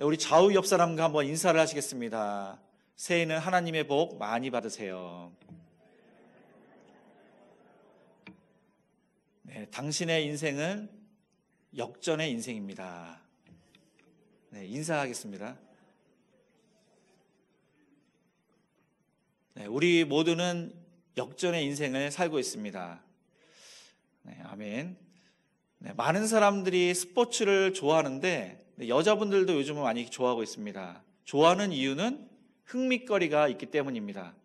우리 좌우 옆 사람과 한번 인사를 하시겠습니다. 새해에는 하나님의 복 많이 받으세요. 네, 당신의 인생은 역전의 인생입니다. 네, 인사하겠습니다. 네, 우리 모두는 역전의 인생을 살고 있습니다. 네, 아멘. 네, 많은 사람들이 스포츠를 좋아하는데 네, 여자분들도 요즘은 많이 좋아하고 있습니다. 좋아하는 이유는 흥미거리가 있기 때문입니다.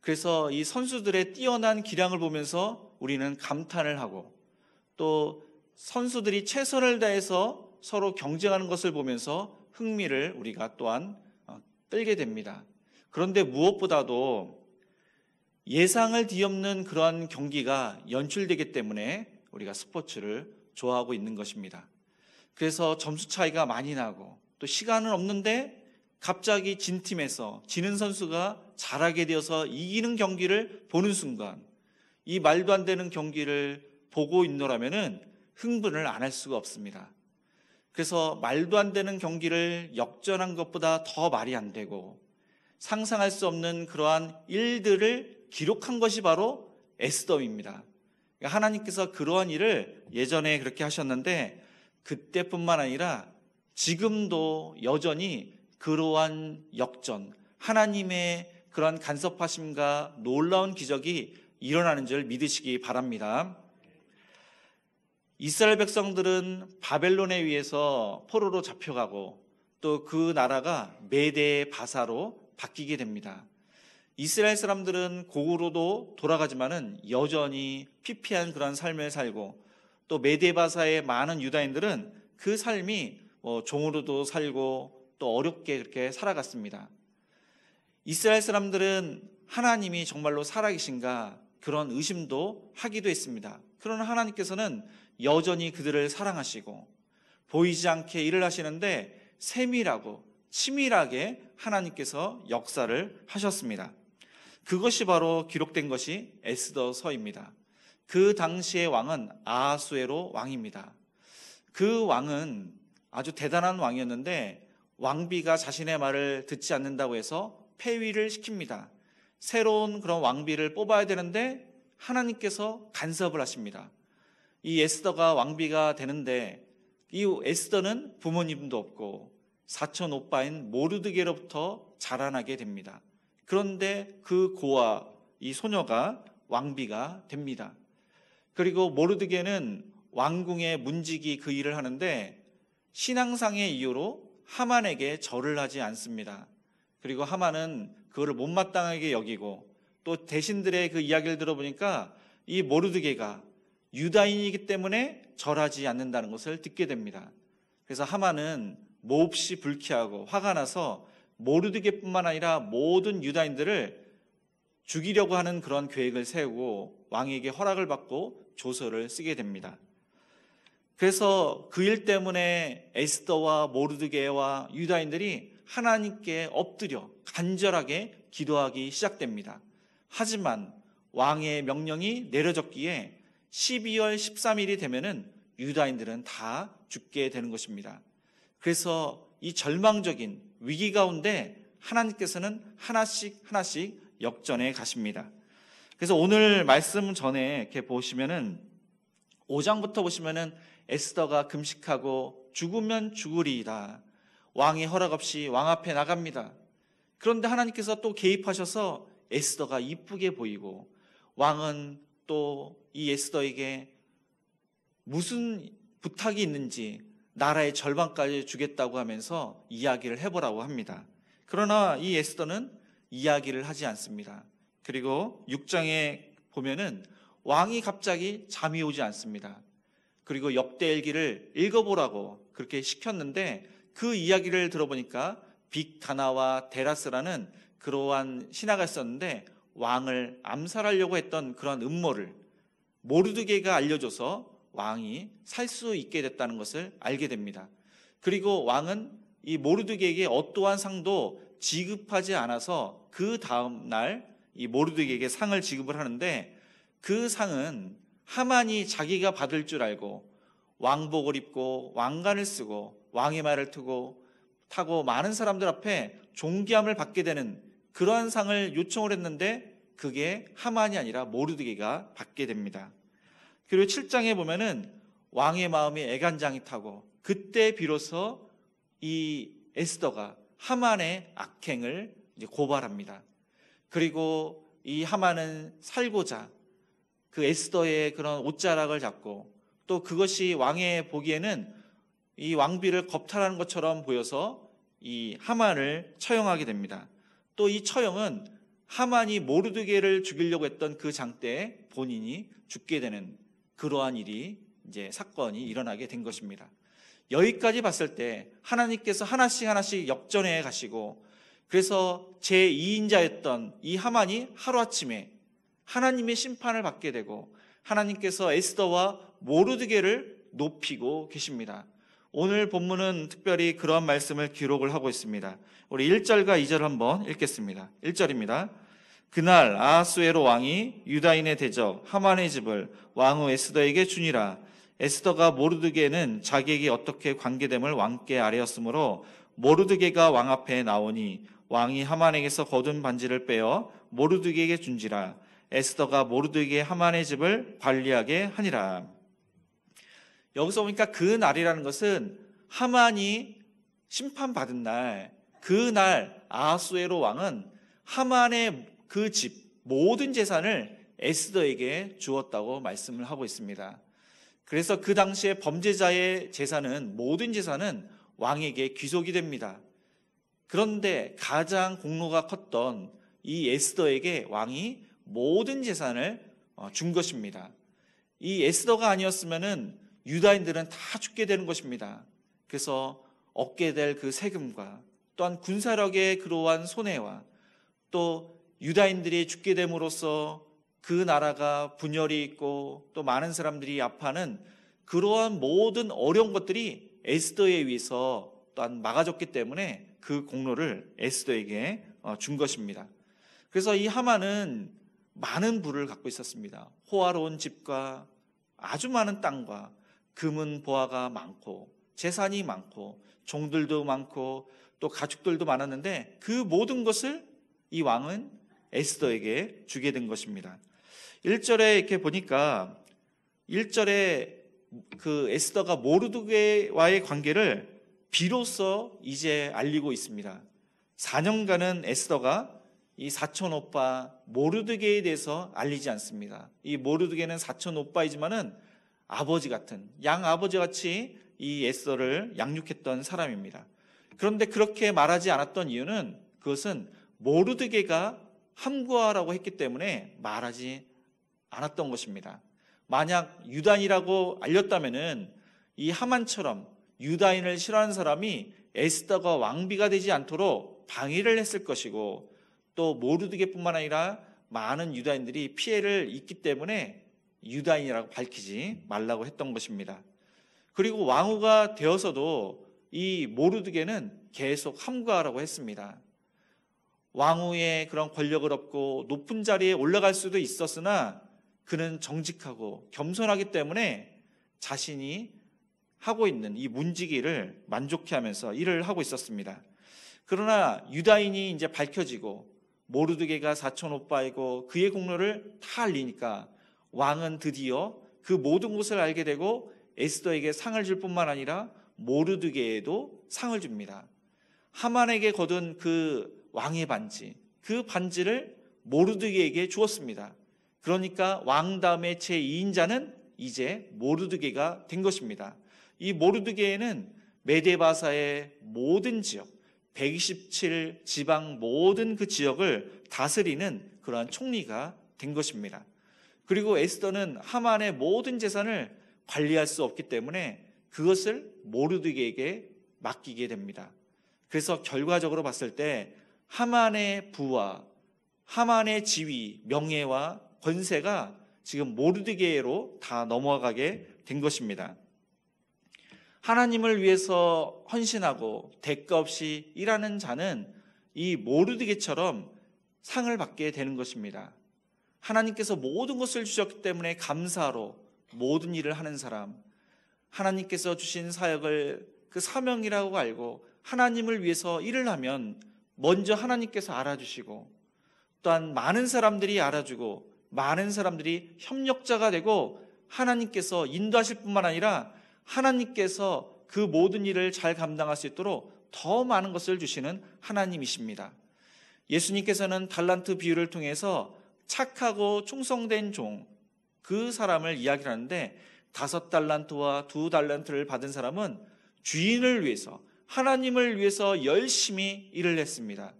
그래서 이 선수들의 뛰어난 기량을 보면서 우리는 감탄을 하고 또 선수들이 최선을 다해서 서로 경쟁하는 것을 보면서 흥미를 우리가 또한 어, 끌게 됩니다. 그런데 무엇보다도 예상을 뒤엎는 그러한 경기가 연출되기 때문에 우리가 스포츠를 좋아하고 있는 것입니다. 그래서 점수 차이가 많이 나고 또 시간은 없는데 갑자기 진 팀에서 지는 선수가 잘하게 되어서 이기는 경기를 보는 순간 이 말도 안 되는 경기를 보고 있노라면은 흥분을 안 할 수가 없습니다. 그래서 말도 안 되는 경기를 역전한 것보다 더 말이 안 되고 상상할 수 없는 그러한 일들을 기록한 것이 바로 에스더입니다. 그러니까 하나님께서 그러한 일을 예전에 그렇게 하셨는데 그때뿐만 아니라 지금도 여전히 그러한 역전, 하나님의 그러한 간섭하심과 놀라운 기적이 일어나는 줄 믿으시기 바랍니다. 이스라엘 백성들은 바벨론에 의해서 포로로 잡혀가고 또 그 나라가 메대 바사로 바뀌게 됩니다. 이스라엘 사람들은 고으로도 돌아가지만은 여전히 피폐한 그런 삶을 살고 또 메데바사의 많은 유다인들은 그 삶이 뭐 종으로도 살고 또 어렵게 그렇게 살아갔습니다. 이스라엘 사람들은 하나님이 정말로 살아계신가 그런 의심도 하기도 했습니다. 그러나 하나님께서는 여전히 그들을 사랑하시고 보이지 않게 일을 하시는데 세밀하고 치밀하게 하나님께서 역사를 하셨습니다. 그것이 바로 기록된 것이 에스더서입니다. 그 당시의 왕은 아하수에로 왕입니다. 그 왕은 아주 대단한 왕이었는데 왕비가 자신의 말을 듣지 않는다고 해서 폐위를 시킵니다. 새로운 그런 왕비를 뽑아야 되는데 하나님께서 간섭을 하십니다. 이 에스더가 왕비가 되는데 이 에스더는 부모님도 없고 사촌 오빠인 모르드게로부터 자라나게 됩니다. 그런데 그 고아 이 소녀가 왕비가 됩니다. 그리고 모르드게는 왕궁의 문지기 그 일을 하는데 신앙상의 이유로 하만에게 절을 하지 않습니다. 그리고 하만은 그거를 못마땅하게 여기고 또 대신들의 그 이야기를 들어보니까 이 모르드게가 유다인이기 때문에 절하지 않는다는 것을 듣게 됩니다. 그래서 하만은 몹시 불쾌하고 화가 나서 모르드게뿐만 아니라 모든 유다인들을 죽이려고 하는 그런 계획을 세우고 왕에게 허락을 받고 조서를 쓰게 됩니다. 그래서 그 일 때문에 에스더와 모르드게와 유다인들이 하나님께 엎드려 간절하게 기도하기 시작됩니다. 하지만 왕의 명령이 내려졌기에 12월 13일이 되면은 유다인들은 다 죽게 되는 것입니다. 그래서 이 절망적인 위기 가운데 하나님께서는 하나씩 하나씩 역전해 가십니다. 그래서 오늘 말씀 전에 이렇게 보시면은 5장부터 보시면은 에스더가 금식하고 죽으면 죽으리이다. 왕의 허락 없이 왕 앞에 나갑니다. 그런데 하나님께서 또 개입하셔서 에스더가 이쁘게 보이고 왕은 또 이 에스더에게 무슨 부탁이 있는지 나라의 절반까지 주겠다고 하면서 이야기를 해보라고 합니다. 그러나 이 에스더는 이야기를 하지 않습니다. 그리고 6장에 보면은 왕이 갑자기 잠이 오지 않습니다. 그리고 역대일기를 읽어보라고 그렇게 시켰는데 그 이야기를 들어보니까 빅다나와 데라스라는 그러한 신하가 있었는데 왕을 암살하려고 했던 그런 음모를 모르드게가 알려줘서 왕이 살 수 있게 됐다는 것을 알게 됩니다. 그리고 왕은 이 모르드게에게 어떠한 상도 지급하지 않아서 그 다음 날이 모르드에게 상을 지급을 하는데 그 상은 하만이 자기가 받을 줄 알고 왕복을 입고 왕관을 쓰고 왕의 말을 트고 타고 많은 사람들 앞에 존귀함을 받게 되는 그러한 상을 요청을 했는데 그게 하만이 아니라 모르드게가 받게 됩니다. 그리고 7장에 보면은 왕의 마음이 애간장이 타고 그때 비로소 이 에스더가 하만의 악행을 고발합니다. 그리고 이 하만은 살고자 그 에스더의 그런 옷자락을 잡고 또 그것이 왕의 보기에는 이 왕비를 겁탈하는 것처럼 보여서 이 하만을 처형하게 됩니다. 또 이 처형은 하만이 모르드게를 죽이려고 했던 그 장 때 본인이 죽게 되는 그러한 일이 이제 사건이 일어나게 된 것입니다. 여기까지 봤을 때 하나님께서 하나씩 하나씩 역전해 가시고 그래서 제2인자였던 이 하만이 하루아침에 하나님의 심판을 받게 되고 하나님께서 에스더와 모르드게를 높이고 계십니다. 오늘 본문은 특별히 그러한 말씀을 기록을 하고 있습니다. 우리 1절과 2절 한번 읽겠습니다. 1절입니다. 그날 아하수에로 왕이 유다인의 대적 하만의 집을 왕후 에스더에게 주니라. 에스더가 모르드게는 자기에게 어떻게 관계됨을 왕께 아뢰었으므로 모르드게가 왕 앞에 나오니 왕이 하만에게서 거둔 반지를 빼어 모르드에게 준지라 에스더가 모르드에게 하만의 집을 관리하게 하니라. 여기서 보니까 그 날이라는 것은 하만이 심판받은 날, 그 날아수에로 왕은 하만의 그 집 모든 재산을 에스더에게 주었다고 말씀을 하고 있습니다. 그래서 그 당시에 범죄자의 재산은 모든 재산은 왕에게 귀속이 됩니다. 그런데 가장 공로가 컸던 이 에스더에게 왕이 모든 재산을 어, 준 것입니다. 이 에스더가 아니었으면 유다인들은 다 죽게 되는 것입니다. 그래서 얻게 될 그 세금과 또한 군사력의 그러한 손해와 또 유다인들이 죽게 됨으로써 그 나라가 분열이 있고 또 많은 사람들이 아파하는 그러한 모든 어려운 것들이 에스더에 의해서 또한 막아줬기 때문에 그 공로를 에스더에게 어, 준 것입니다. 그래서 이 하만은 많은 부를 갖고 있었습니다. 호화로운 집과 아주 많은 땅과 금은 보화가 많고 재산이 많고 종들도 많고 또 가축들도 많았는데 그 모든 것을 이 왕은 에스더에게 주게 된 것입니다. 1절에 이렇게 보니까 1절에 그 에스더가 모르드게와의 관계를 비로소 이제 알리고 있습니다. 4년간은 에스더가 이 사촌 오빠 모르드게에 대해서 알리지 않습니다. 이 모르드게는 사촌 오빠이지만은 아버지 같은 양 아버지 같이 이 에스더를 양육했던 사람입니다. 그런데 그렇게 말하지 않았던 이유는 그것은 모르드게가 함구하라고 했기 때문에 말하지 않았던 것입니다. 만약 유단이라고 알렸다면은 이 하만처럼 유다인을 싫어하는 사람이 에스더가 왕비가 되지 않도록 방해를 했을 것이고 또 모르드게뿐만 아니라 많은 유다인들이 피해를 입기 때문에 유다인이라고 밝히지 말라고 했던 것입니다. 그리고 왕후가 되어서도 이 모르드게는 계속 함구하라고 했습니다. 왕후의 그런 권력을 얻고 높은 자리에 올라갈 수도 있었으나 그는 정직하고 겸손하기 때문에 자신이 하고 있는 이 문지기를 만족해 하면서 일을 하고 있었습니다. 그러나 유다인이 이제 밝혀지고 모르드게가 사촌 오빠이고 그의 공로를 다 알리니까 왕은 드디어 그 모든 것을 알게 되고 에스더에게 상을 줄 뿐만 아니라 모르드게에도 상을 줍니다. 하만에게 거둔 그 왕의 반지, 그 반지를 모르드게에게 주었습니다. 그러니까 왕 다음에 제2인자는 이제 모르드게가 된 것입니다. 이 모르드게에는 메데바사의 모든 지역, 127 지방 모든 그 지역을 다스리는 그러한 총리가 된 것입니다. 그리고 에스더는 하만의 모든 재산을 관리할 수 없기 때문에 그것을 모르드게에게 맡기게 됩니다. 그래서 결과적으로 봤을 때 하만의 부와 하만의 지위, 명예와 권세가 지금 모르드게로다 넘어가게 된 것입니다. 하나님을 위해서 헌신하고 대가 없이 일하는 자는 이 모르드게처럼 상을 받게 되는 것입니다. 하나님께서 모든 것을 주셨기 때문에 감사로 모든 일을 하는 사람, 하나님께서 주신 사역을 그 사명이라고 알고 하나님을 위해서 일을 하면 먼저 하나님께서 알아주시고 또한 많은 사람들이 알아주고 많은 사람들이 협력자가 되고 하나님께서 인도하실 뿐만 아니라 하나님께서 그 모든 일을 잘 감당할 수 있도록 더 많은 것을 주시는 하나님이십니다. 예수님께서는 달란트 비유를 통해서 착하고 충성된 종, 그 사람을 이야기를 하는데 다섯 달란트와 두 달란트를 받은 사람은 주인을 위해서, 하나님을 위해서 열심히 일을 했습니다.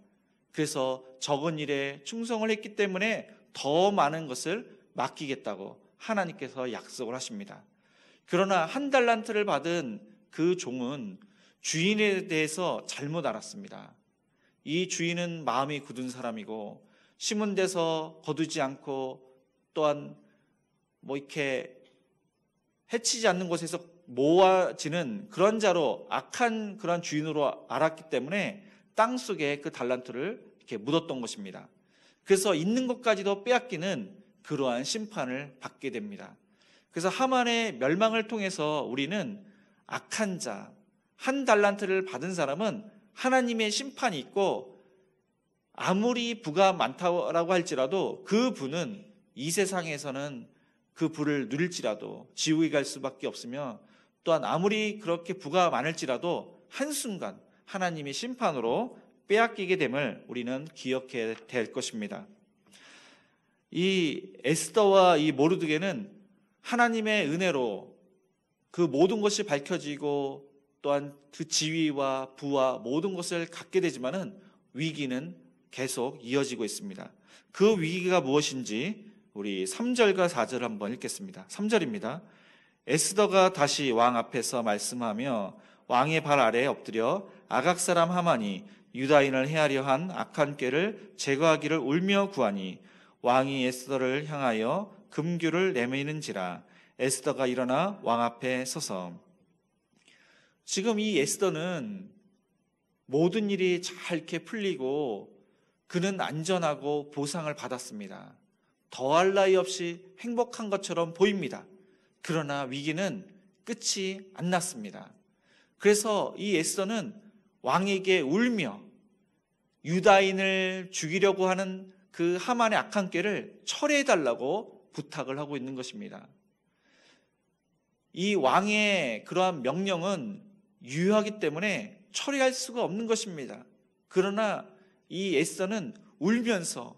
그래서 적은 일에 충성을 했기 때문에 더 많은 것을 맡기겠다고 하나님께서 약속을 하십니다. 그러나 한 달란트를 받은 그 종은 주인에 대해서 잘못 알았습니다. 이 주인은 마음이 굳은 사람이고 심은 데서 거두지 않고 또한 뭐 이렇게 해치지 않는 곳에서 모아지는 그런 자로 악한 그런 주인으로 알았기 때문에 땅 속에 그 달란트를 이렇게 묻었던 것입니다. 그래서 있는 것까지도 빼앗기는 그러한 심판을 받게 됩니다. 그래서 하만의 멸망을 통해서 우리는 악한 자, 한 달란트를 받은 사람은 하나님의 심판이 있고 아무리 부가 많다라고 할지라도 그 부는 이 세상에서는 그 부를 누릴지라도 지옥에 갈 수밖에 없으며 또한 아무리 그렇게 부가 많을지라도 한순간 하나님의 심판으로 빼앗기게 됨을 우리는 기억해야 될 것입니다. 이 에스더와 이 모르드게는 하나님의 은혜로 그 모든 것이 밝혀지고 또한 그 지위와 부와 모든 것을 갖게 되지만은 위기는 계속 이어지고 있습니다. 그 위기가 무엇인지 우리 3절과 4절 한번 읽겠습니다. 3절입니다. 에스더가 다시 왕 앞에서 말씀하며 왕의 발 아래에 엎드려 아각 사람 하만이 유다인을 해하려 한 악한 꾀를 제거하기를 울며 구하니 왕이 에스더를 향하여 금규를 내미는지라 에스더가 일어나 왕 앞에 서서 지금 이 에스더는 모든 일이 잘 이렇게 풀리고 그는 안전하고 보상을 받았습니다. 더할 나위 없이 행복한 것처럼 보입니다. 그러나 위기는 끝이 안 났습니다. 그래서 이 에스더는 왕에게 울며 유다인을 죽이려고 하는 그 하만의 악한 꾀를 철회해 달라고 부탁을 하고 있는 것입니다. 이 왕의 그러한 명령은 유효하기 때문에 처리할 수가 없는 것입니다. 그러나 이 에스더는 울면서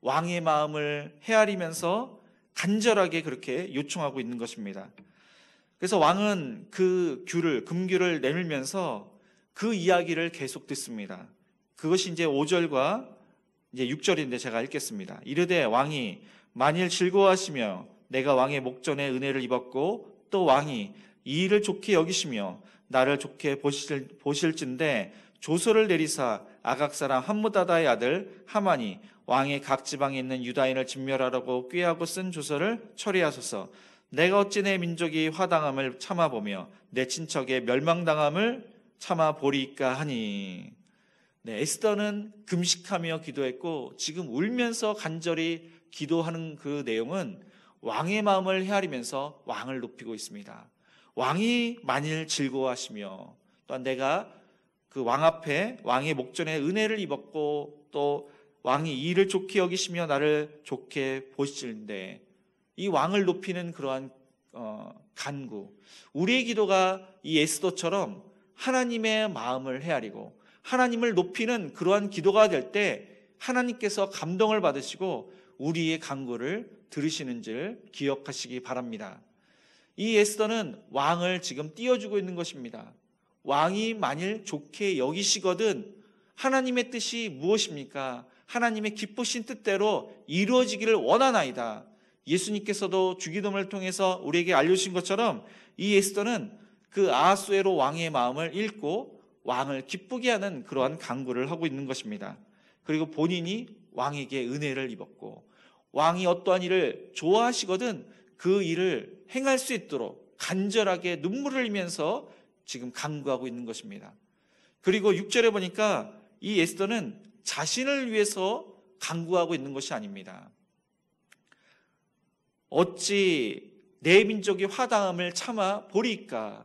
왕의 마음을 헤아리면서 간절하게 그렇게 요청하고 있는 것입니다. 그래서 왕은 그 규를, 금규를 내밀면서 그 이야기를 계속 듣습니다. 그것이 이제 5절과 이제 6절인데 제가 읽겠습니다. 이르되 왕이 만일 즐거워하시며 내가 왕의 목전에 은혜를 입었고 또 왕이 이 일을 좋게 여기시며 나를 좋게 보실, 보실진데 조서를 내리사 아각 사랑 함무다다의 아들 하만이 왕의 각 지방에 있는 유다인을 진멸하라고 꾀하고 쓴 조서를 처리하소서. 내가 어찌 내 민족이 화당함을 참아보며 내 친척의 멸망당함을 참아보리까 하니. 네, 에스더는 금식하며 기도했고 지금 울면서 간절히 기도하는 그 내용은 왕의 마음을 헤아리면서 왕을 높이고 있습니다. 왕이 만일 즐거워하시며 또한 내가 그 왕 앞에 왕의 목전에 은혜를 입었고 또 왕이 이를 좋게 여기시며 나를 좋게 보시는데 이 왕을 높이는 그러한 어, 간구 우리의 기도가 이 에스도처럼 하나님의 마음을 헤아리고 하나님을 높이는 그러한 기도가 될 때 하나님께서 감동을 받으시고 우리의 강구를 들으시는지를 기억하시기 바랍니다. 이 에스더는 왕을 지금 띄워주고 있는 것입니다. 왕이 만일 좋게 여기시거든 하나님의 뜻이 무엇입니까? 하나님의 기쁘신 뜻대로 이루어지기를 원하나이다. 예수님께서도 주기도문을 통해서 우리에게 알려주신 것처럼 이 에스더는 그 아하수에로 왕의 마음을 읽고 왕을 기쁘게 하는 그러한 강구를 하고 있는 것입니다. 그리고 본인이 왕에게 은혜를 입었고 왕이 어떠한 일을 좋아하시거든 그 일을 행할 수 있도록 간절하게 눈물을 흘리면서 지금 강구하고 있는 것입니다. 그리고 6절에 보니까 이 에스더는 자신을 위해서 강구하고 있는 것이 아닙니다. 어찌 내 민족의 화당함을 참아 보리까?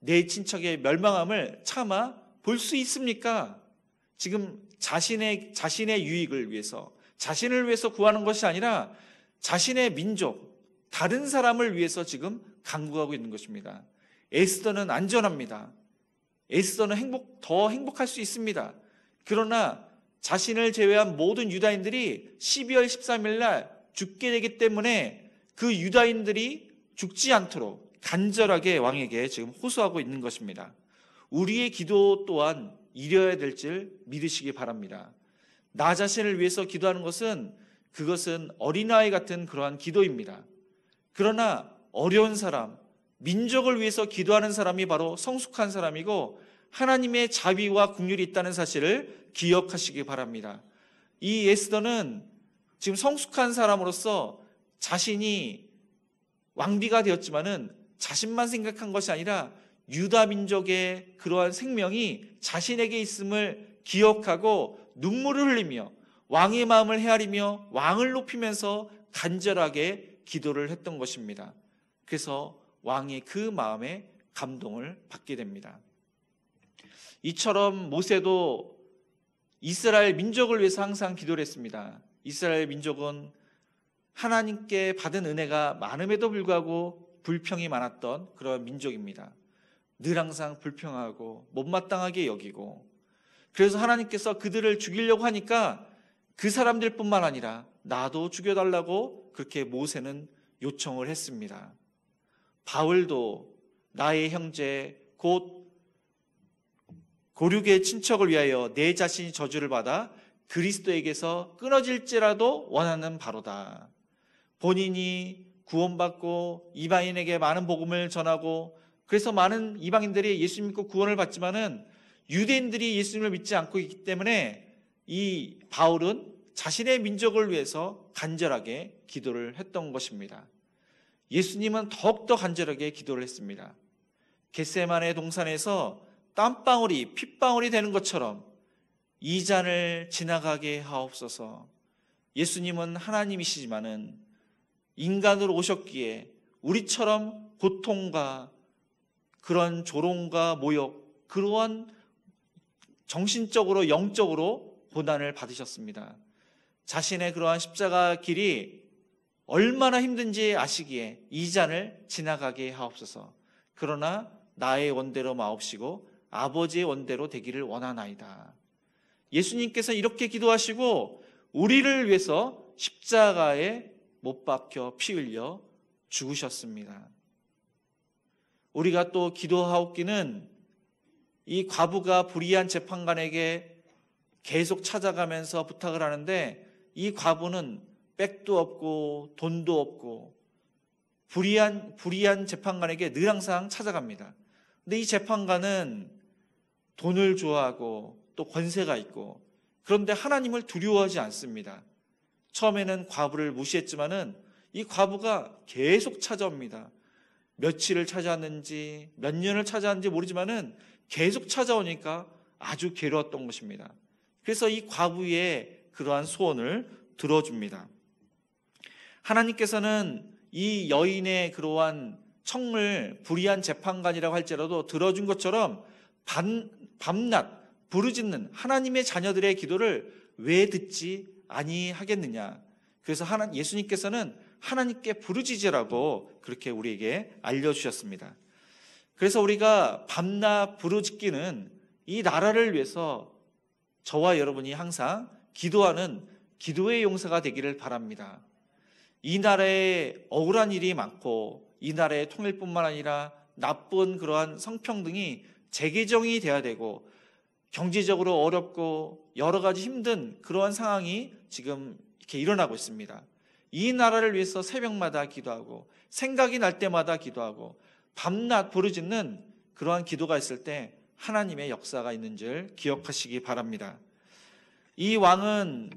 내 친척의 멸망함을 참아 볼 수 있습니까? 지금 자신의, 자신의 유익을 위해서 자신을 위해서 구하는 것이 아니라 자신의 민족, 다른 사람을 위해서 지금 강구하고 있는 것입니다. 에스더는 안전합니다. 에스더는 행복, 더 행복할 수 있습니다. 그러나 자신을 제외한 모든 유다인들이 12월 13일 날 죽게 되기 때문에 그 유다인들이 죽지 않도록 간절하게 왕에게 지금 호소하고 있는 것입니다. 우리의 기도 또한 이려야 될 줄 믿으시기 바랍니다. 나 자신을 위해서 기도하는 것은 그것은 어린아이 같은 그러한 기도입니다. 그러나 어려운 사람, 민족을 위해서 기도하는 사람이 바로 성숙한 사람이고 하나님의 자비와 국률이 있다는 사실을 기억하시기 바랍니다. 이 에스더는 지금 성숙한 사람으로서 자신이 왕비가 되었지만은 자신만 생각한 것이 아니라 유다 민족의 그러한 생명이 자신에게 있음을 기억하고 눈물을 흘리며 왕의 마음을 헤아리며 왕을 높이면서 간절하게 기도를 했던 것입니다. 그래서 왕이 그 마음에 감동을 받게 됩니다. 이처럼 모세도 이스라엘 민족을 위해서 항상 기도를 했습니다. 이스라엘 민족은 하나님께 받은 은혜가 많음에도 불구하고 불평이 많았던 그런 민족입니다. 늘 항상 불평하고 못마땅하게 여기고 그래서 하나님께서 그들을 죽이려고 하니까 그 사람들뿐만 아니라 나도 죽여달라고 그렇게 모세는 요청을 했습니다. 바울도 나의 형제 곧 고륙의 친척을 위하여 내 자신이 저주를 받아 그리스도에게서 끊어질지라도 원하는 바로다. 본인이 구원받고 이방인에게 많은 복음을 전하고 그래서 많은 이방인들이 예수 믿고 구원을 받지만은 유대인들이 예수님을 믿지 않고 있기 때문에 이 바울은 자신의 민족을 위해서 간절하게 기도를 했던 것입니다. 예수님은 더욱더 간절하게 기도를 했습니다. 겟세만의 동산에서 땀방울이 핏방울이 되는 것처럼 이 잔을 지나가게 하옵소서. 예수님은 하나님이시지만은 인간으로 오셨기에 우리처럼 고통과 그런 조롱과 모욕, 그러한 정신적으로 영적으로 고난을 받으셨습니다. 자신의 그러한 십자가 길이 얼마나 힘든지 아시기에 이 잔을 지나가게 하옵소서. 그러나 나의 원대로 마옵시고 아버지의 원대로 되기를 원하나이다. 예수님께서 이렇게 기도하시고 우리를 위해서 십자가에 못 박혀 피 흘려 죽으셨습니다. 우리가 또 기도하옵기는 이 과부가 불의한 재판관에게 계속 찾아가면서 부탁을 하는데 이 과부는 백도 없고 돈도 없고 불의한 불의한 재판관에게 늘 항상 찾아갑니다. 근데 이 재판관은 돈을 좋아하고 또 권세가 있고 그런데 하나님을 두려워하지 않습니다. 처음에는 과부를 무시했지만은 이 과부가 계속 찾아옵니다. 며칠을 찾아왔는지 몇 년을 찾아왔는지 모르지만은 계속 찾아오니까 아주 괴로웠던 것입니다. 그래서 이 과부의 그러한 소원을 들어줍니다. 하나님께서는 이 여인의 그러한 청물 불의한 재판관이라고 할지라도 들어준 것처럼 밤, 밤낮 부르짖는 하나님의 자녀들의 기도를 왜 듣지 아니하겠느냐. 그래서 하나, 예수님께서는 하나님께 부르짖으라고 그렇게 우리에게 알려주셨습니다. 그래서 우리가 밤낮 부르짖기는 이 나라를 위해서 저와 여러분이 항상 기도하는 기도의 용사가 되기를 바랍니다. 이 나라에 억울한 일이 많고 이 나라의 통일뿐만 아니라 나쁜 그러한 성평등이 재개정이 돼야 되고 경제적으로 어렵고 여러 가지 힘든 그러한 상황이 지금 이렇게 일어나고 있습니다. 이 나라를 위해서 새벽마다 기도하고 생각이 날 때마다 기도하고 밤낮 부르짖는 그러한 기도가 있을 때 하나님의 역사가 있는 줄 기억하시기 바랍니다. 이 왕은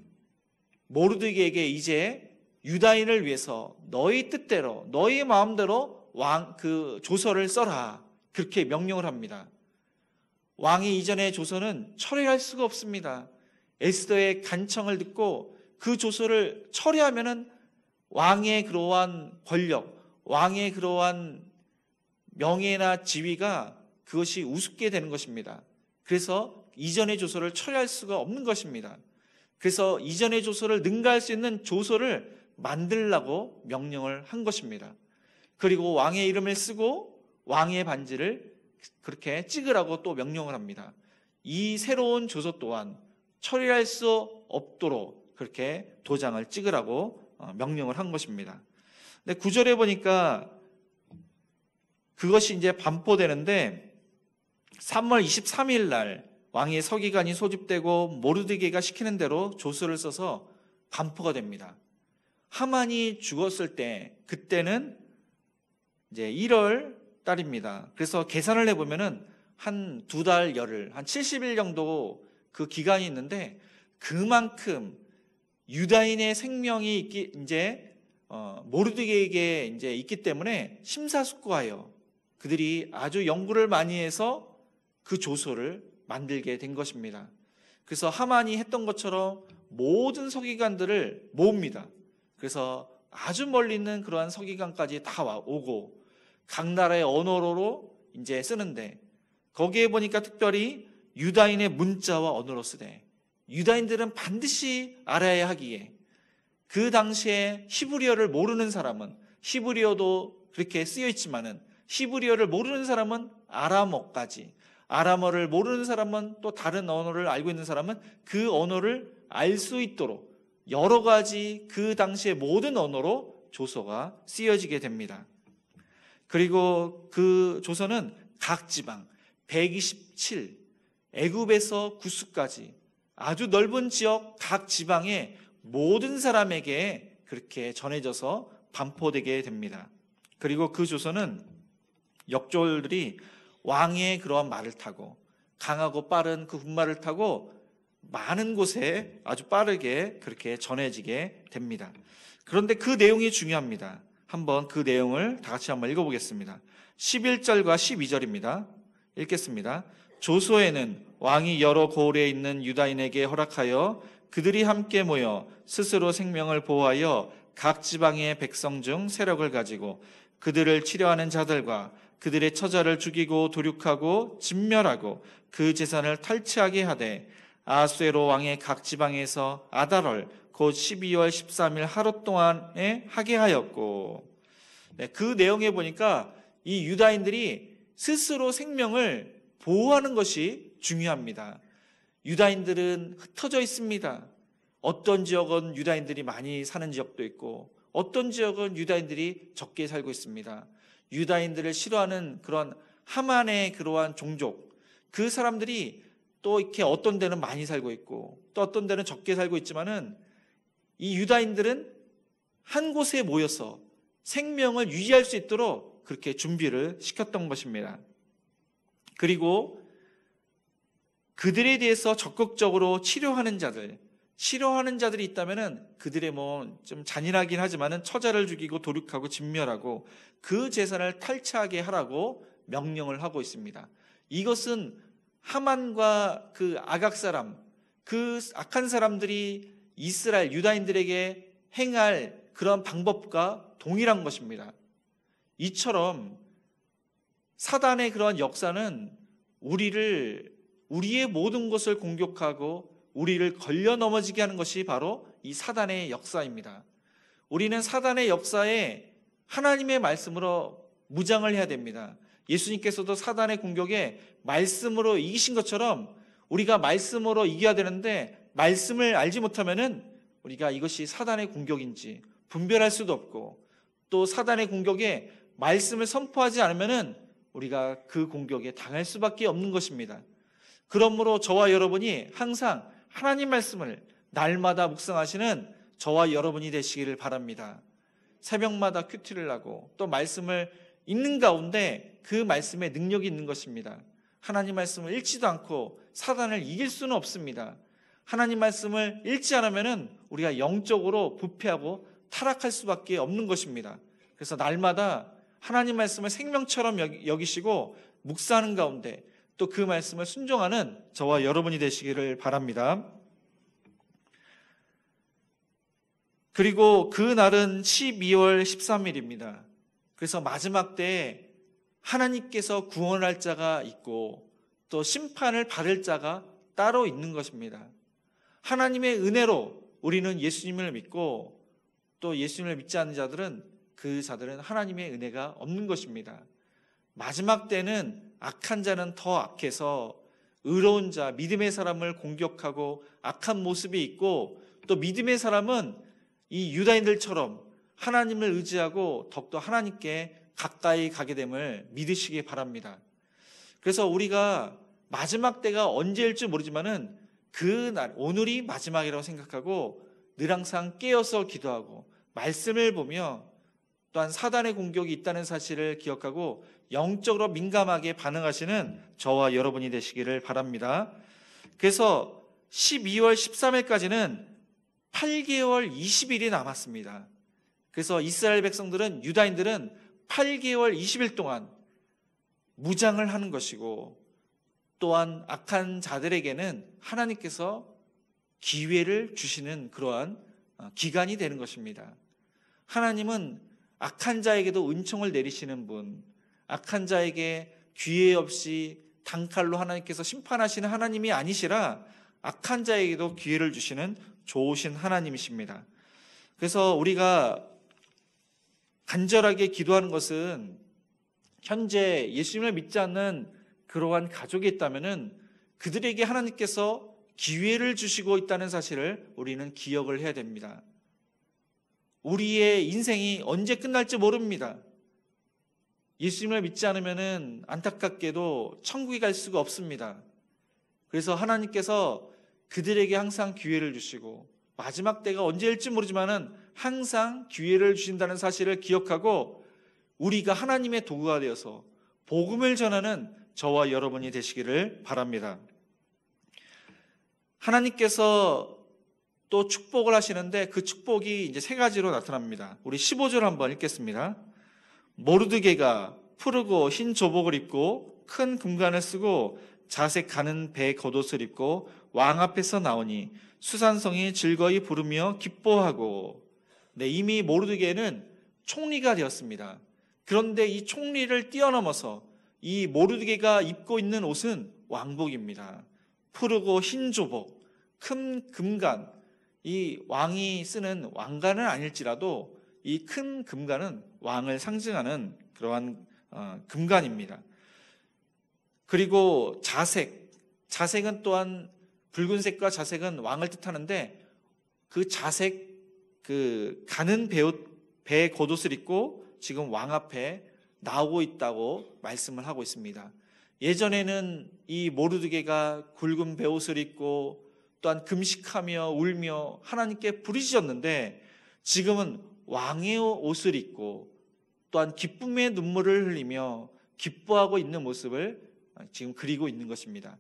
모르드에게 이제 유다인을 위해서 너희 뜻대로 너희 마음대로 왕 그 조서를 써라 그렇게 명령을 합니다. 왕이 이전의 조서는 철회할 수가 없습니다. 에스더의 간청을 듣고 그 조서를 철회하면은 왕의 그러한 권력, 왕의 그러한 명예나 지위가 그것이 우습게 되는 것입니다. 그래서 이전의 조서를 철회할 수가 없는 것입니다. 그래서 이전의 조서를 능가할 수 있는 조서를 만들라고 명령을 한 것입니다. 그리고 왕의 이름을 쓰고 왕의 반지를 그렇게 찍으라고 또 명령을 합니다. 이 새로운 조서 또한 처리할 수 없도록 그렇게 도장을 찍으라고 어, 명령을 한 것입니다. 근데 구절에 보니까 그것이 이제 반포되는데 3월 23일 날 왕의 서기관이 소집되고 모르드게가 시키는 대로 조서를 써서 반포가 됩니다. 하만이 죽었을 때 그때는 이제 1월 달입니다. 그래서 계산을 해보면은 한 두 달 열흘, 한 70일 정도 그 기간이 있는데 그만큼 유다인의 생명이 있기, 이제, 어, 모르드게에게 이제 있기 때문에 심사숙고하여 그들이 아주 연구를 많이 해서 그조서를 만들게 된 것입니다. 그래서 하만이 했던 것처럼 모든 서기관들을 모읍니다. 그래서 아주 멀리 있는 그러한 서기관까지 다 오고 각 나라의 언어로 이제 쓰는데 거기에 보니까 특별히 유다인의 문자와 언어로 쓰되 유다인들은 반드시 알아야 하기에 그 당시에 히브리어를 모르는 사람은 히브리어도 그렇게 쓰여 있지만은 히브리어를 모르는 사람은 아람어까지, 아람어를 모르는 사람은 또 다른 언어를 알고 있는 사람은 그 언어를 알 수 있도록 여러 가지 그 당시의 모든 언어로 조서가 쓰여지게 됩니다. 그리고 그 조서는 각 지방 127 애굽에서 구스까지 아주 넓은 지역 각 지방의 모든 사람에게 그렇게 전해져서 반포되게 됩니다. 그리고 그 조서는 역졸들이 왕의 그러한 말을 타고 강하고 빠른 그 군말을 타고 많은 곳에 아주 빠르게 그렇게 전해지게 됩니다. 그런데 그 내용이 중요합니다. 한번 그 내용을 다 같이 한번 읽어보겠습니다. 11절과 12절입니다. 읽겠습니다. 조소에는 왕이 여러 고을에 있는 유다인에게 허락하여 그들이 함께 모여 스스로 생명을 보호하여 각 지방의 백성 중 세력을 가지고 그들을 치료하는 자들과 그들의 처자를 죽이고 도륙하고 진멸하고 그 재산을 탈취하게 하되 아수에로 왕의 각 지방에서 아달월 곧 12월 13일 하루 동안에 하게 하였고 네, 그 내용에 보니까 이 유다인들이 스스로 생명을 보호하는 것이 중요합니다. 유다인들은 흩어져 있습니다. 어떤 지역은 유다인들이 많이 사는 지역도 있고 어떤 지역은 유다인들이 적게 살고 있습니다. 유다인들을 싫어하는 그런 하만의 그러한 종족 그 사람들이 또 이렇게 어떤 데는 많이 살고 있고 또 어떤 데는 적게 살고 있지만은 이 유다인들은 한 곳에 모여서 생명을 유지할 수 있도록 그렇게 준비를 시켰던 것입니다. 그리고 그들에 대해서 적극적으로 치료하는 자들, 싫어하는 자들이 있다면 그들의 뭐 좀 잔인하긴 하지만 처자를 죽이고 도륙하고 진멸하고 그 재산을 탈취하게 하라고 명령을 하고 있습니다. 이것은 하만과 그 아각 사람, 그 악한 사람들이 이스라엘 유다인들에게 행할 그런 방법과 동일한 것입니다. 이처럼 사단의 그런 역사는 우리를 우리의 모든 것을 공격하고 우리를 걸려 넘어지게 하는 것이 바로 이 사단의 역사입니다. 우리는 사단의 역사에 하나님의 말씀으로 무장을 해야 됩니다. 예수님께서도 사단의 공격에 말씀으로 이기신 것처럼 우리가 말씀으로 이겨야 되는데 말씀을 알지 못하면은 우리가 이것이 사단의 공격인지 분별할 수도 없고 또 사단의 공격에 말씀을 선포하지 않으면은 우리가 그 공격에 당할 수밖에 없는 것입니다. 그러므로 저와 여러분이 항상 하나님 말씀을 날마다 묵상하시는 저와 여러분이 되시기를 바랍니다. 새벽마다 큐티를 하고 또 말씀을 읽는 가운데 그 말씀에 능력이 있는 것입니다. 하나님 말씀을 읽지도 않고 사단을 이길 수는 없습니다. 하나님 말씀을 읽지 않으면 우리가 영적으로 부패하고 타락할 수밖에 없는 것입니다. 그래서 날마다 하나님 말씀을 생명처럼 여기시고 묵상하는 가운데 또그 말씀을 순종하는 저와 여러분이 되시기를 바랍니다. 그리고 그 날은 12월 13일입니다. 그래서 마지막 때에 하나님께서 구원할 자가 있고 또 심판을 받을 자가 따로 있는 것입니다. 하나님의 은혜로 우리는 예수님을 믿고 또 예수님을 믿지 않는 자들은 그 자들은 하나님의 은혜가 없는 것입니다. 마지막 때는 악한 자는 더 악해서 의로운 자, 믿음의 사람을 공격하고 악한 모습이 있고 또 믿음의 사람은 이 유다인들처럼 하나님을 의지하고 덕도 하나님께 가까이 가게 됨을 믿으시기 바랍니다. 그래서 우리가 마지막 때가 언제일지 모르지만은 그날 오늘이 마지막이라고 생각하고 늘 항상 깨어서 기도하고 말씀을 보며 또한 사단의 공격이 있다는 사실을 기억하고 영적으로 민감하게 반응하시는 저와 여러분이 되시기를 바랍니다. 그래서 12월 13일까지는 8개월 20일이 남았습니다. 그래서 이스라엘 백성들은 유다인들은 8개월 20일 동안 무장을 하는 것이고 또한 악한 자들에게는 하나님께서 기회를 주시는 그러한 어, 기간이 되는 것입니다. 하나님은 악한 자에게도 은총을 내리시는 분, 악한 자에게 기회 없이 단칼로 하나님께서 심판하시는 하나님이 아니시라 악한 자에게도 기회를 주시는 좋으신 하나님이십니다. 그래서 우리가 간절하게 기도하는 것은 현재 예수님을 믿지 않는 그러한 가족이 있다면은 그들에게 하나님께서 기회를 주시고 있다는 사실을 우리는 기억을 해야 됩니다. 우리의 인생이 언제 끝날지 모릅니다. 예수님을 믿지 않으면은 안타깝게도 천국에 갈 수가 없습니다. 그래서 하나님께서 그들에게 항상 기회를 주시고 마지막 때가 언제일지 모르지만은 항상 기회를 주신다는 사실을 기억하고 우리가 하나님의 도구가 되어서 복음을 전하는 저와 여러분이 되시기를 바랍니다. 하나님께서 또 축복을 하시는데 그 축복이 이제 세 가지로 나타납니다. 우리 15절 한번 읽겠습니다. 모르드게가 푸르고 흰 조복을 입고 큰 금관을 쓰고 자색 가는 배 겉옷을 입고 왕 앞에서 나오니 수산성이 즐거이 부르며 기뻐하고 네, 이미 모르드게는 총리가 되었습니다. 그런데 이 총리를 뛰어넘어서 이 모르드게가 입고 있는 옷은 왕복입니다. 푸르고 흰 조복, 큰 금관, 이 왕이 쓰는 왕관은 아닐지라도 이큰 금관은 왕을 상징하는 그러한 어, 금관입니다. 그리고 자색, 자색은 또한 붉은색과 자색은 왕을 뜻하는데 그 자색 그 가는 배옷 배 겉옷을 입고 지금 왕 앞에 나오고 있다고 말씀을 하고 있습니다. 예전에는 이 모르드게가 굵은 배옷을 입고 또한 금식하며 울며 하나님께 부르짖었는데 지금은 왕의 옷을 입고 또한 기쁨의 눈물을 흘리며 기뻐하고 있는 모습을 지금 그리고 있는 것입니다.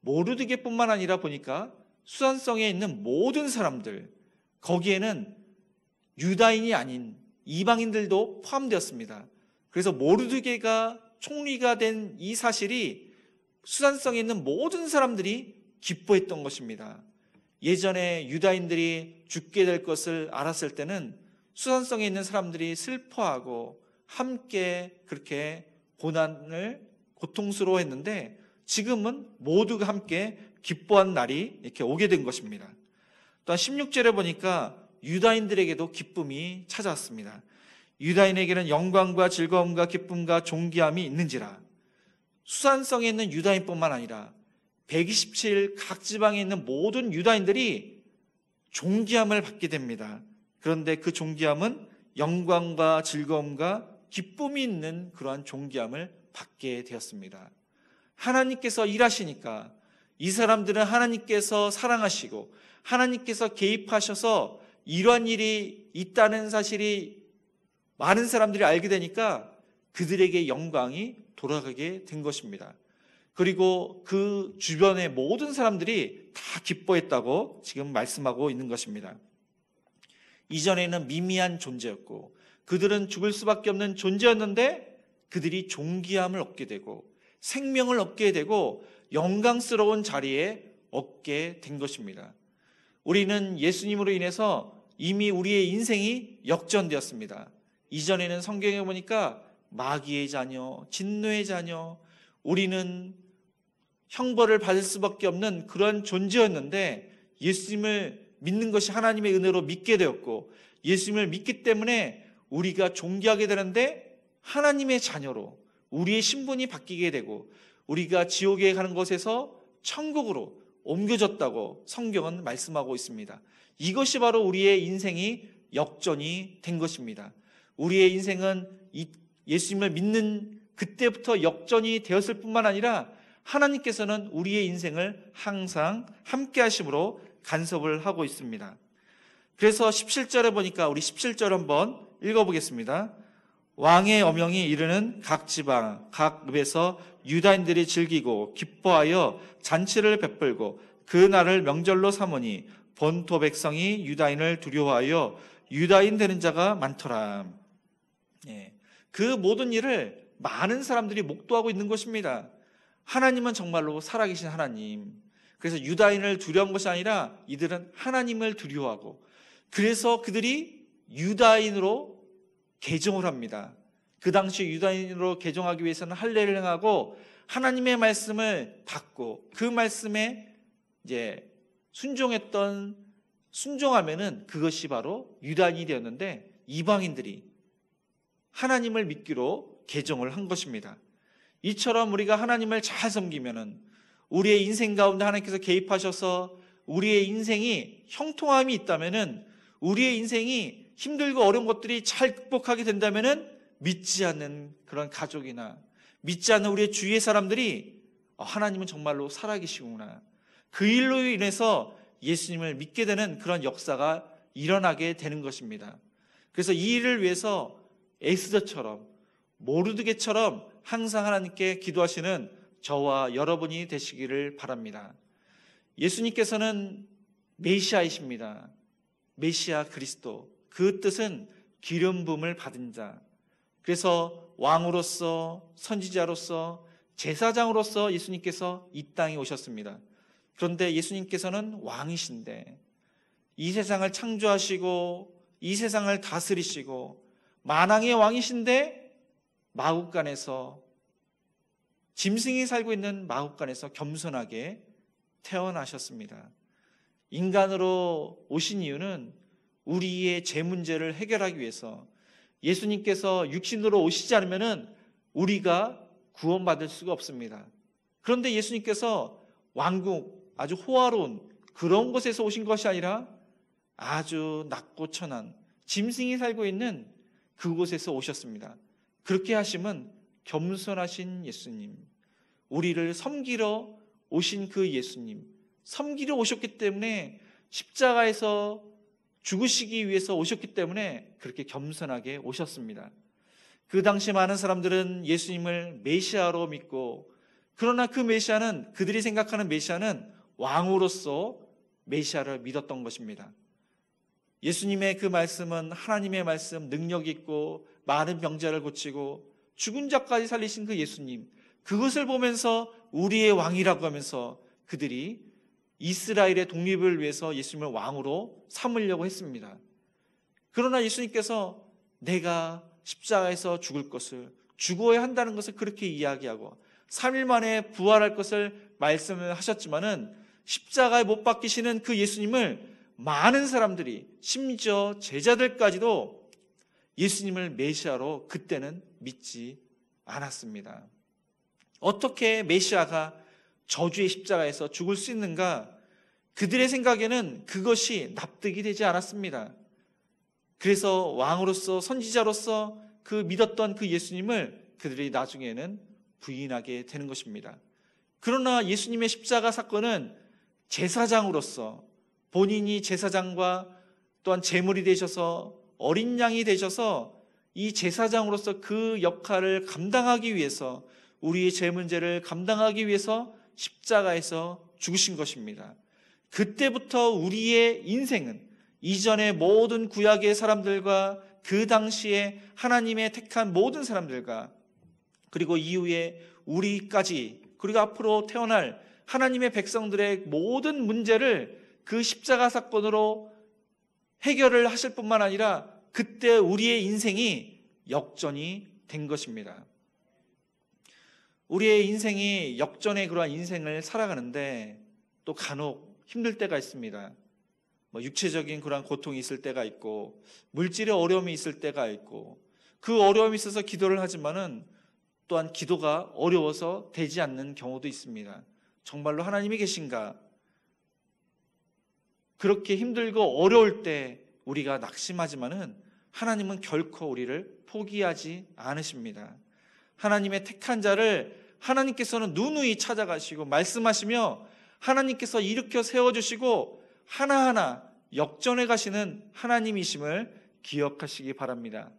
모르드게뿐만 아니라 보니까 수산성에 있는 모든 사람들 거기에는 유다인이 아닌 이방인들도 포함되었습니다. 그래서 모르드게가 총리가 된 이 사실이 수산성에 있는 모든 사람들이 기뻐했던 것입니다. 예전에 유다인들이 죽게 될 것을 알았을 때는 수산성에 있는 사람들이 슬퍼하고 함께 그렇게 고난을 고통스러워했는데 지금은 모두가 함께 기뻐한 날이 이렇게 오게 된 것입니다. 또한 16절에 보니까 유다인들에게도 기쁨이 찾아왔습니다. 유다인에게는 영광과 즐거움과 기쁨과 존귀함이 있는지라 수산성에 있는 유다인뿐만 아니라 127 각 지방에 있는 모든 유다인들이 존귀함을 받게 됩니다. 그런데 그 존귀함은 영광과 즐거움과 기쁨이 있는 그러한 존귀함을 받게 되었습니다. 하나님께서 일하시니까 이 사람들은 하나님께서 사랑하시고 하나님께서 개입하셔서 이러한 일이 있다는 사실이 많은 사람들이 알게 되니까 그들에게 영광이 돌아가게 된 것입니다. 그리고 그 주변의 모든 사람들이 다 기뻐했다고 지금 말씀하고 있는 것입니다. 이전에는 미미한 존재였고 그들은 죽을 수밖에 없는 존재였는데 그들이 존귀함을 얻게 되고 생명을 얻게 되고 영광스러운 자리에 얻게 된 것입니다. 우리는 예수님으로 인해서 이미 우리의 인생이 역전되었습니다. 이전에는 성경에 보니까 마귀의 자녀, 진노의 자녀, 우리는 형벌을 받을 수밖에 없는 그런 존재였는데 예수님을 믿는 것이 하나님의 은혜로 믿게 되었고 예수님을 믿기 때문에 우리가 존귀하게 되는데 하나님의 자녀로 우리의 신분이 바뀌게 되고 우리가 지옥에 가는 것에서 천국으로 옮겨졌다고 성경은 말씀하고 있습니다. 이것이 바로 우리의 인생이 역전이 된 것입니다. 우리의 인생은 예수님을 믿는 그때부터 역전이 되었을 뿐만 아니라 하나님께서는 우리의 인생을 항상 함께 하심으로 간섭을 하고 있습니다. 그래서 17절에 보니까 우리 17절 한번 읽어보겠습니다. 왕의 어명이 이르는 각 지방, 각 읍에서 유다인들이 즐기고 기뻐하여 잔치를 베풀고 그 날을 명절로 삼으니 본토 백성이 유다인을 두려워하여 유다인 되는 자가 많더라. 예. 그 모든 일을 많은 사람들이 목도하고 있는 것입니다. 하나님은 정말로 살아계신 하나님, 그래서 유다인을 두려운 것이 아니라 이들은 하나님을 두려워하고 그래서 그들이 유다인으로 개종을 합니다. 그 당시 유다인으로 개종하기 위해서는 할례를 행하고 하나님의 말씀을 받고 그 말씀에 이제 순종했던 순종하면은 그것이 바로 유다인이 되었는데 이방인들이 하나님을 믿기로 개종을 한 것입니다. 이처럼 우리가 하나님을 잘 섬기면은 우리의 인생 가운데 하나님께서 개입하셔서 우리의 인생이 형통함이 있다면은 우리의 인생이 힘들고 어려운 것들이 잘 극복하게 된다면은 믿지 않는 그런 가족이나 믿지 않는 우리의 주위의 사람들이 어, 하나님은 정말로 살아계시구나. 그 일로 인해서 예수님을 믿게 되는 그런 역사가 일어나게 되는 것입니다. 그래서 이 일을 위해서 에스더처럼 모르드게처럼 항상 하나님께 기도하시는 저와 여러분이 되시기를 바랍니다. 예수님께서는 메시아이십니다. 메시아 그리스도. 그 뜻은 기름 부을 받은 자. 그래서 왕으로서 선지자로서 제사장으로서 예수님께서 이 땅에 오셨습니다. 그런데 예수님께서는 왕이신데 이 세상을 창조하시고 이 세상을 다스리시고 만왕의 왕이신데 마국간에서 짐승이 살고 있는 마국간에서 겸손하게 태어나셨습니다. 인간으로 오신 이유는 우리의 죄 문제를 해결하기 위해서 예수님께서 육신으로 오시지 않으면 우리가 구원받을 수가 없습니다. 그런데 예수님께서 왕국 아주 호화로운 그런 곳에서 오신 것이 아니라 아주 낮고 천한 짐승이 살고 있는 그곳에서 오셨습니다. 그렇게 하심은 겸손하신 예수님, 우리를 섬기러 오신 그 예수님, 섬기러 오셨기 때문에 십자가에서 죽으시기 위해서 오셨기 때문에 그렇게 겸손하게 오셨습니다. 그 당시 많은 사람들은 예수님을 메시아로 믿고 그러나 그 메시아는 그들이 생각하는 메시아는 왕으로서 메시아를 믿었던 것입니다. 예수님의 그 말씀은 하나님의 말씀 능력 있고 많은 병자를 고치고 죽은 자까지 살리신 그 예수님, 그것을 보면서 우리의 왕이라고 하면서 그들이 이스라엘의 독립을 위해서 예수님을 왕으로 삼으려고 했습니다. 그러나 예수님께서 내가 십자가에서 죽을 것을 죽어야 한다는 것을 그렇게 이야기하고 3일 만에 부활할 것을 말씀을 하셨지만은 십자가에 못 박히시는 그 예수님을 많은 사람들이 심지어 제자들까지도 예수님을 메시아로 그때는 믿지 않았습니다. 어떻게 메시아가 저주의 십자가에서 죽을 수 있는가? 그들의 생각에는 그것이 납득이 되지 않았습니다. 그래서 왕으로서 선지자로서 그 믿었던 그 예수님을 그들이 나중에는 부인하게 되는 것입니다. 그러나 예수님의 십자가 사건은 제사장으로서 본인이 제사장과 또한 제물이 되셔서 어린 양이 되셔서 이 제사장으로서 그 역할을 감당하기 위해서 우리의 죄 문제를 감당하기 위해서 십자가에서 죽으신 것입니다. 그때부터 우리의 인생은 이전의 모든 구약의 사람들과 그 당시에 하나님의 택한 모든 사람들과 그리고 이후에 우리까지 그리고 앞으로 태어날 하나님의 백성들의 모든 문제를 그 십자가 사건으로 해결을 하실 뿐만 아니라 그때 우리의 인생이 역전이 된 것입니다. 우리의 인생이 역전의 그러한 인생을 살아가는데 또 간혹 힘들 때가 있습니다. 뭐 육체적인 그러한 고통이 있을 때가 있고 물질의 어려움이 있을 때가 있고 그 어려움이 있어서 기도를 하지만은 또한 기도가 어려워서 되지 않는 경우도 있습니다. 정말로 하나님이 계신가? 그렇게 힘들고 어려울 때 우리가 낙심하지만은 하나님은 결코 우리를 포기하지 않으십니다. 하나님의 택한 자를 하나님께서는 누누이 찾아가시고 말씀하시며 하나님께서 일으켜 세워주시고 하나하나 역전해 가시는 하나님이심을 기억하시기 바랍니다.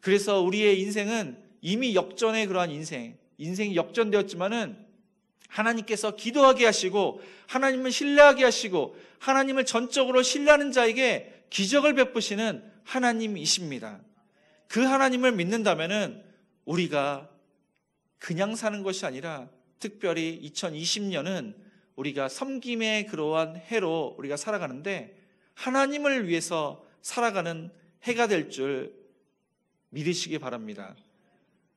그래서 우리의 인생은 이미 역전의 그러한 인생, 인생이 역전되었지만은 하나님께서 기도하게 하시고 하나님을 신뢰하게 하시고 하나님을 전적으로 신뢰하는 자에게 기적을 베푸시는 하나님이십니다. 그 하나님을 믿는다면 우리가 그냥 사는 것이 아니라 특별히 2020년은 우리가 섬김의 그러한 해로 우리가 살아가는데 하나님을 위해서 살아가는 해가 될 줄 믿으시기 바랍니다.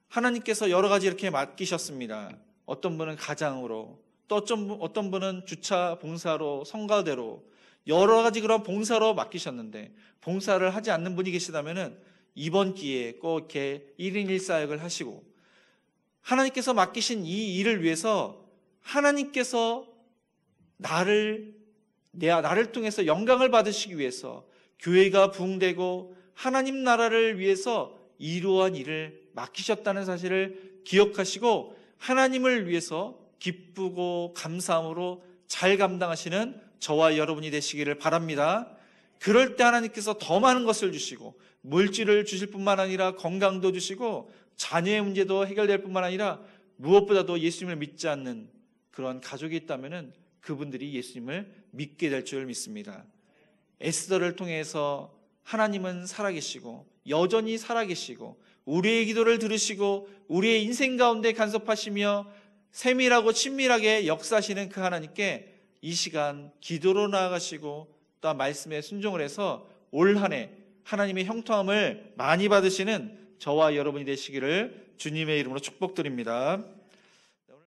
하나님께서 여러 가지 이렇게 맡기셨습니다. 어떤 분은 가장으로, 또 어떤, 어떤 분은 주차 봉사로, 성가대로, 여러 가지 그런 봉사로 맡기셨는데, 봉사를 하지 않는 분이 계시다면 이번 기회에 꼭 이렇게 1인 1사역을 하시고, 하나님께서 맡기신 이 일을 위해서 하나님께서 나를, 내, 나를 통해서 영광을 받으시기 위해서 교회가 부흥되고 하나님 나라를 위해서 이러한 일을 맡기셨다는 사실을 기억하시고 하나님을 위해서 기쁘고 감사함으로 잘 감당하시는 저와 여러분이 되시기를 바랍니다. 그럴 때 하나님께서 더 많은 것을 주시고 물질을 주실 뿐만 아니라 건강도 주시고 자녀의 문제도 해결될 뿐만 아니라 무엇보다도 예수님을 믿지 않는 그런 가족이 있다면은 그분들이 예수님을 믿게 될 줄 믿습니다. 에스더를 통해서 하나님은 살아계시고 여전히 살아계시고 우리의 기도를 들으시고 우리의 인생 가운데 간섭하시며 세밀하고 친밀하게 역사하시는 그 하나님께 이 시간 기도로 나아가시고 또 말씀에 순종을 해서 올 한해 하나님의 형통함을 많이 받으시는 저와 여러분이 되시기를 주님의 이름으로 축복드립니다.